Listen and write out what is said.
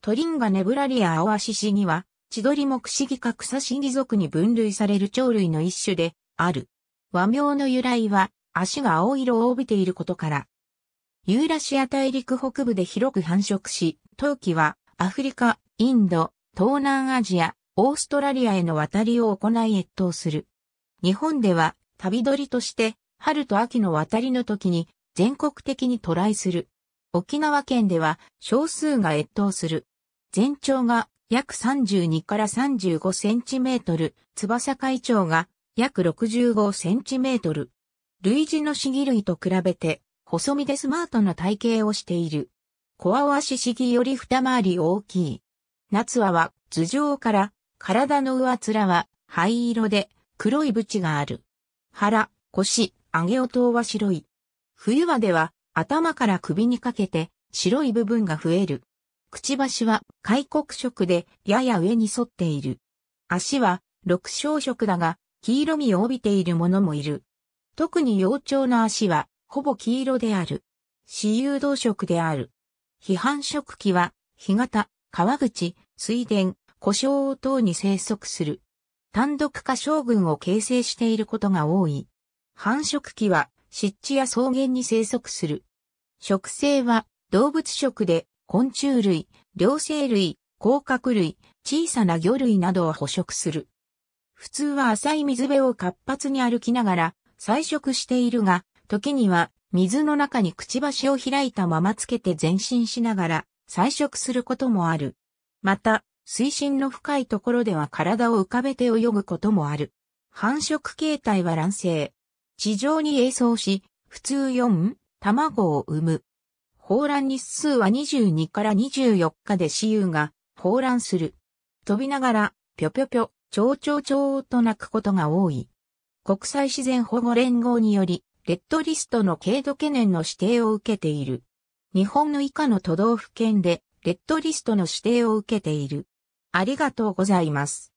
トリンガネブラリアアオアシシギは、千鳥目シギか草シギ属に分類される鳥類の一種で、ある。和名の由来は、足が青色を帯びていることから。ユーラシア大陸北部で広く繁殖し、冬季は、アフリカ、インド、東南アジア、オーストラリアへの渡りを行い越冬する。日本では、旅鳥として、春と秋の渡りの時に、全国的に渡来する。沖縄県では少数が越冬する。全長が約32から35センチメートル、翼会長が約65センチメートル。類似のシギ類と比べて、細身でスマートな体型をしている。コアオシシギより二回り大きい。夏はは頭上から体の上面は灰色で黒い縁がある。腹、腰、上げ音は白い。冬はでは頭から首にかけて白い部分が増える。くちばしは開国色でやや上に沿っている。足は六小色だが黄色みを帯びているものもいる。特に幼鳥の足はほぼ黄色である。私有動色である。批判色器は干潟、川口、水田、故障等に生息する。単独化将軍を形成していることが多い。繁殖期は湿地や草原に生息する。食性は動物食で昆虫類、両生類、甲殻類、小さな魚類などを捕食する。普通は浅い水辺を活発に歩きながら採食しているが、時には水の中にくちばしを開いたままつけて前進しながら採食することもある。また、水深の深いところでは体を浮かべて泳ぐこともある。繁殖形態は卵生。地上に栄走し、普通4、卵を産む。放卵日数は22から24日で雌雄が放卵する。飛びながら、ぴょぴょぴょ、ちょうちょうちょうと鳴くことが多い。国際自然保護連合により、レッドリストの軽度懸念の指定を受けている。日本の以下の都道府県で、レッドリストの指定を受けている。ありがとうございます。